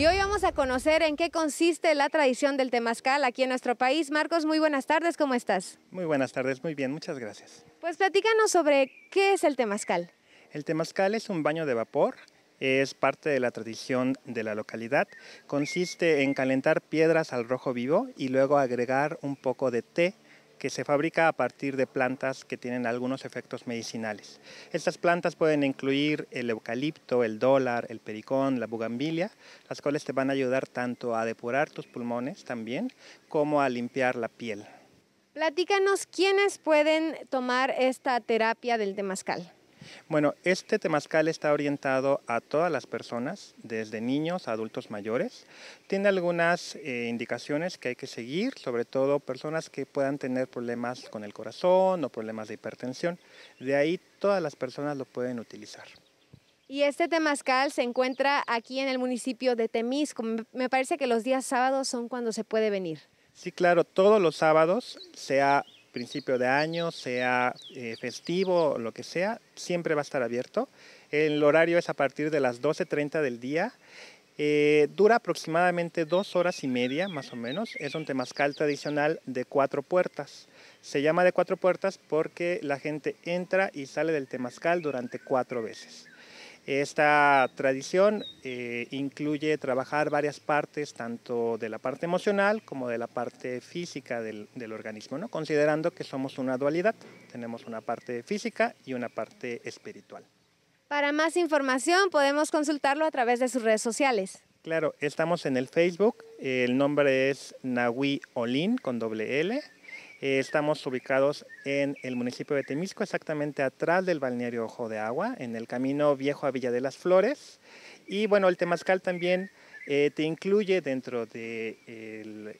Y hoy vamos a conocer en qué consiste la tradición del temazcal aquí en nuestro país. Marcos, muy buenas tardes, ¿cómo estás? Muy buenas tardes, muy bien, muchas gracias. Pues platícanos sobre qué es el temazcal. El temazcal es un baño de vapor es parte de la tradición de la localidad. Consiste en calentar piedras al rojo vivo y luego agregar un poco de té que se fabrica a partir de plantas que tienen algunos efectos medicinales. Estas plantas pueden incluir el eucalipto, el dólar, el pericón, la bugambilia, las cuales te van a ayudar tanto a depurar tus pulmones también como a limpiar la piel. Platícanos quiénes pueden tomar esta terapia del temazcal. Bueno, este temazcal está orientado a todas las personas, desde niños a adultos mayores. Tiene algunas eh, indicaciones que hay que seguir, sobre todo personas que puedan tener problemas con el corazón o problemas de hipertensión. De ahí todas las personas lo pueden utilizar. Y este temazcal se encuentra aquí en el municipio de Temisco. Me parece que los días sábados son cuando se puede venir. Sí, claro, todos los sábados se ha principio de año, sea eh, festivo, lo que sea, siempre va a estar abierto. El horario es a partir de las 12.30 del día. Eh, dura aproximadamente dos horas y media, más o menos. Es un temazcal tradicional de cuatro puertas. Se llama de cuatro puertas porque la gente entra y sale del temazcal durante cuatro veces. Esta tradición eh, incluye trabajar varias partes, tanto de la parte emocional como de la parte física del, organismo, considerando que somos una dualidad, tenemos una parte física y una parte espiritual. Para más información podemos consultarlo a través de sus redes sociales. Claro, estamos en el Facebook, el nombre es Nahui Olin con doble L, eh, estamos ubicados en el municipio de Temisco, exactamente atrás del balneario Ojo de Agua, en el camino viejo a Villa de las Flores. Y bueno, el temazcal también eh, te incluye dentro de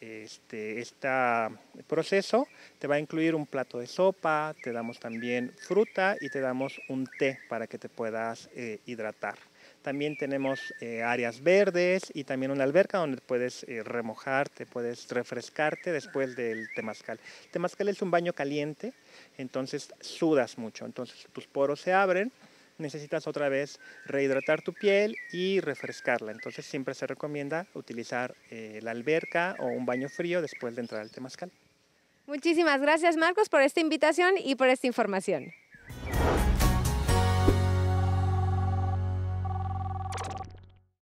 este proceso, te va a incluir un plato de sopa, te damos también fruta y te damos un té para que te puedas eh, hidratar. También tenemos eh, áreas verdes y también una alberca donde puedes eh, remojarte, puedes refrescarte después del temazcal. El temazcal es un baño caliente, entonces sudas mucho, entonces tus poros se abren, necesitas otra vez rehidratar tu piel y refrescarla. Entonces siempre se recomienda utilizar eh, la alberca o un baño frío después de entrar al temazcal. Muchísimas gracias Marcos por esta invitación y por esta información.